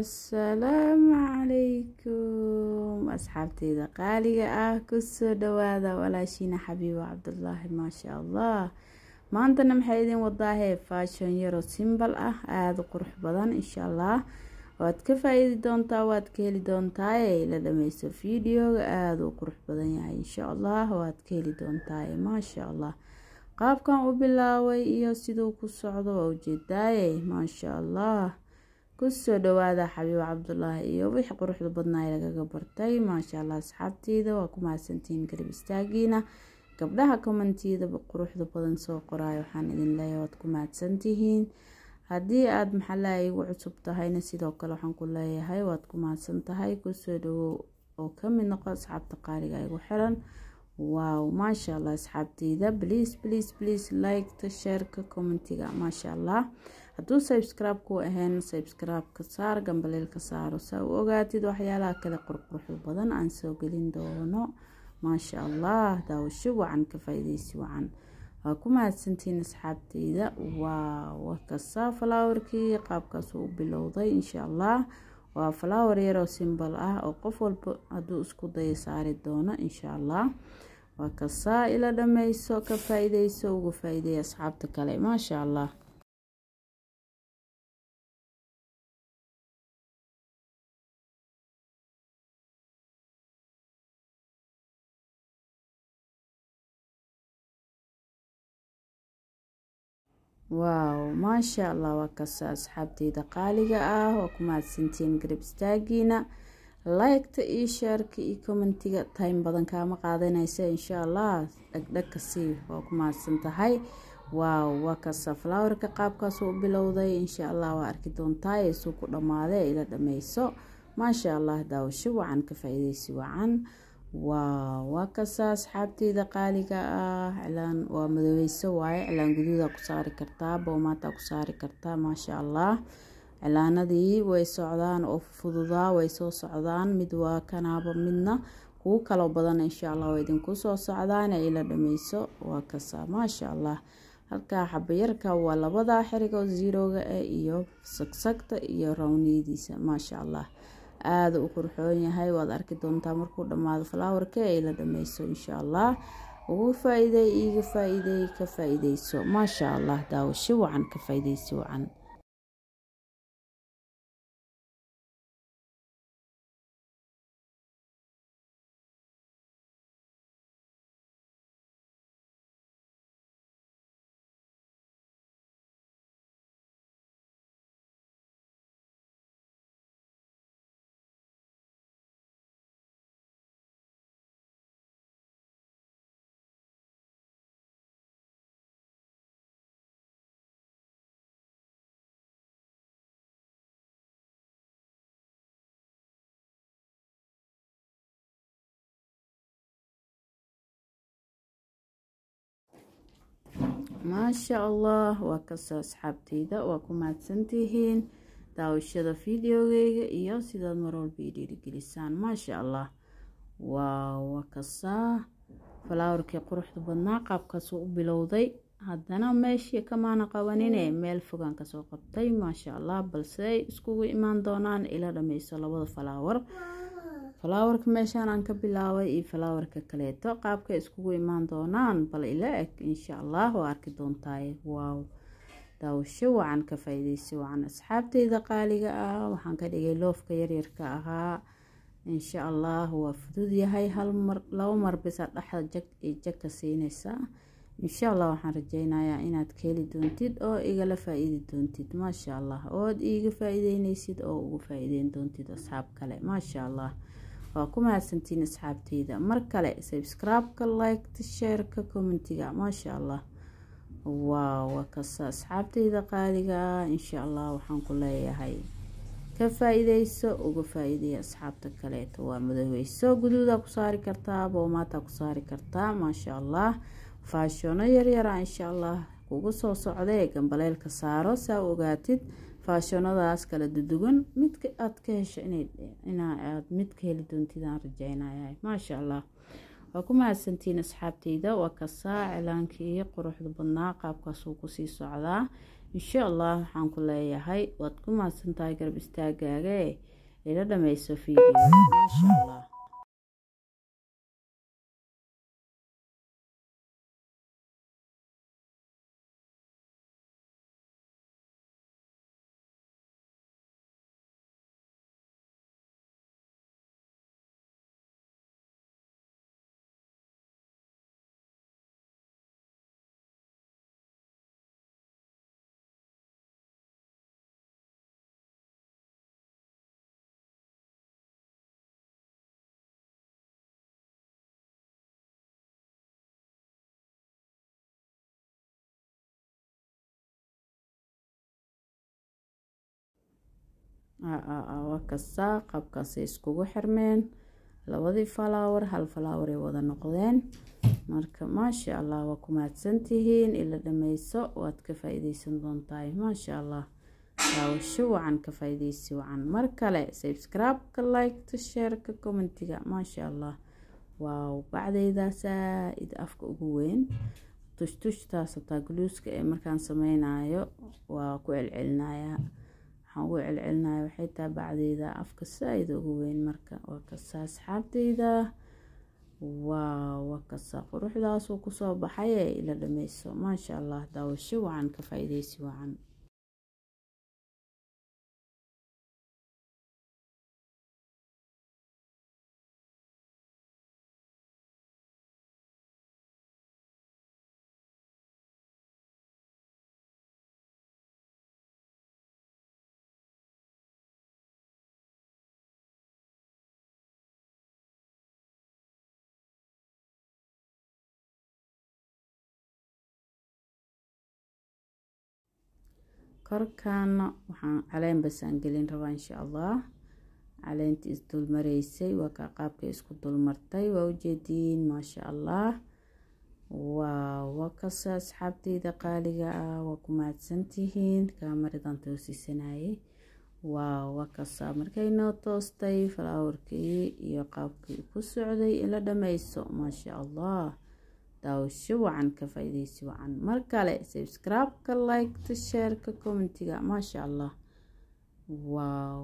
assalaamu calaykum asxaabteyda qaaliga ah kusoo dhawaada walaashiina xabiibo cabdulaahi maasha allah maantana maxaa idin wadaahe faashon yaro simbal ah aada u qurux badan insha allah waad ka faa-iidi doontaa waad ka heli doontaaye la dhameysto videoga aada u qurux badan yahay insha allah waad ka heli doontaaye maashaa allah qaabkan u bilaaway iyo siduu ku socdo waa ujeedaaye maashaa allah kusoo dhawaada xabiib cabdulaahi iyo wixi quruxda badnaa lagaga bartay maasha allah asxaabtiida waa ku mahadsantihiin garab istaagiina gabdhaha komantiyadaba quruxda badan soo qoraayo waxaan idin leeyahay waad ku mahadsantihiin haddii aad maxalaha igu cusub tahayna sidoo kale waxaan ku leeyahay waad ku mahadsan tahay kusoo dhawow oo kamid noqo asxaabta qaaliga igu xiran waaw maasha allah asxaabtiida bliis bliis bliis like-ta sheerka commentiga maasha allah hadduu sabscribe-ku ahayn sabscribe-ka saar gambaleelka saaro saa u ogaatid waxyaalaha kale qurqurxu badan aan soo gelin doono maasha allah daawasho wacan ka faa wacan waa ku mahadsantiin asxaabteyda waa warkasa falaawarkii qaabkaasuu u bilowday insha allah waa falower yaroo simbal ah oo qof walba hadduu isku daya saari doono insha allah waa kasaa ila dhameyso ka faa-ideyso uga faa-ideeya asxaabta kale maasha allah waaw maasha allah waa kasa asxaabteyda qaaliga ah waa ku mahadsantiin garab istaagiina like iyo sheerka iyo commentiga time badan kaama qaadanaysa insha allah dhagdhagkasii waa ku mahadsan tahay waaw waa kasa flowerka qaabkaasuu u bilowday insha allah waa arki doontaa ee suu ku dhammaade ila dhameyso maasha allah daawasho wacan ka faa-iideysi wacan waaw waa kasaa asxaabteyda qaaliga ah cilaan waa madoweyso waaye cilaan guduudaa ku saari kartaa boomaataa ku saari kartaa maasha allah cilaanadii way socdaan oo fududaa way soo socdaan mid waa kanaaba midna kuwo kalo badan insha allah waa idinku soo socdaan ee ila dhameyso waa kasaa maasha allah halkaa xabayarka waa labada xirigo zeroga eh iyo sagsagta iyo rawniyadiisa maasha allah aada u qurxoon yahay waad arki doontaa markuu dhammaado falaawarka ay la dhameyso insha allah ugu faa'iiday iiga faa'iiday ka faa'iideyso maashaa allah daawashi wacan ka faa'iideysi wacan maasha allah waa kasoo asxaabteyda waa ku mahadsantihiin daawashada videogeyga iyo sidaad marwalba i dhiirigelisaan maasha allah waa kasaa falaawarkii quruxda badnaa qaabkaasuu u bilowday haddana meeshii kamaana qabanine meel fogaan kasoo qabtay maasha allah balse ay iskugu imaan doonaan ila dhameyso labada falaawar fallowerka meeshaan aan ka bilaabay iyo fallowerka kaleeto qaabka iskugu imaan doonaan bal ila eg insha allah waa arki doontaay waaw daawasho wacan ka faa-iideysay wacan asxaabteyda qaaliga ah waxaan ka dhigay loofka yaryarka ahaa insha allah waa fudud yahay halmar laba mar bisa dhexda jag iyo jagka siinaysa insha allah waxaan rajeynayaa inaad ka heli doontid oo igala faa-iidi doontid maasha allah ood iiga faa-iideyneysid oo uga faa-iideyn doontid asxaab kale maasha allah waa ku mahadsantiin asxaabteyda mar kale sabscribe-ka like-ta sheerka commentiga maasha allah waawa kasa asxaabteyda qaaliga insha allah waxaan ku leeyahay ka faa-iideyso uga faa-iideya asxaabta kaleeta waa madoobeyso guduudaa ku saari kartaa boomaataa ku saari kartaa maasha allah faashoono yaryara insha allah kugu soo socdee gambaleelka saaro saa ogaatid faashanadaas kala dudugan midka aad ka hesho inaad mid ka heli doontid aan rajeynaya maasha allah waa ku mahadsantiin asxaabteyda waa kasaa iyo quruxda badnaa qaabkaasuu kusii socdaa insha allah waxaan ku leeyahay waad ku mahadsantahay garab istaagaaga ila dhameyso fiideo maasha allah waa kasaa qaabkaasay iskugu xirmeen labadii falaawar hal ay wada noqdeen marka maasha allah waa ku mahadsantihiin ila dhameyso waad ka faa-ideysan doontahay maasha allah daawasho wacan ka faa wacan mar kale sabscribe-ka like-ta sheerka commentiga maasha allah waaw bacdaydaa saa-id afka ugu weyn tushtushtaas hataa guluuska ee markaan sameynayo waa ku celcelinayaa waxaan ugu celcelinaya waxay taha bacdeyda afka saa-id ugu weyn marka waa kasaa asxaabteyda waawa kasaa quruxdaasuu kusoo baxay ee ila dhameyso maasha allah daawasho wacan ka faa-iideysi wacan korkaana waxaan caleen basaan gelin rabaa insha allah caleyntii isdulmaraysay waa kaa qaabkay isku dulmartay waa ujeediin maasha allah waawa wakasa asxaabteyda qaaliga ah waa ku mahadsantihiin kaamaridan toosiisanayay waawa wakasa markay noo toostay falaawarkii iyo qaabkii ku socday ila dhameyso maasha allah daawasho wacan ka faa-iidaysi wacan mar kale subscribe-ka like-ta sheerka commentiga maasha allah waw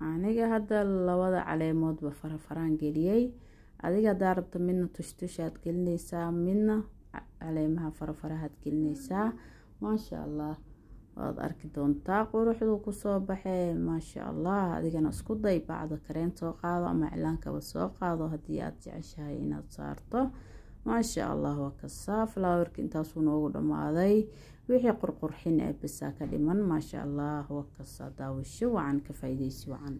aniga hadda labada caleemoodba farafaraan geliyey adiga haddaa rabto midna tushtushaad gelinaysaa midna caleemaha farafarahaad gelinaysaa maasha allah waad arki doontaa quruxdu kusoo baxee maasha allah adigana isku day bacdo kareen soo qaado ama cilaankaaba soo qaado haddii aada jeceshahay inaad saarto maasha allah waa kasaa intaasuu noogu dhammaaday wixii qurqurxin ee bisaa ka dhiman maasha allah waa daawisho wacan ka faa-iideysi wacan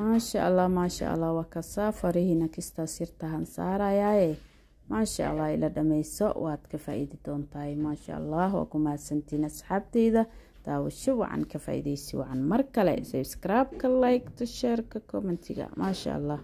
maasha allah maasha allah waa kasaa farihiina kistaa sirtahan saarayaaye maasha allah ila dhameyso waad ka faa-iidi doontahay maasha allah waa ku mahadsantiin asxaabteyda daawasho wacan ka faa-ideysi wacan mar kale subscribe-ka like-ta sheerka commentiga maasha allah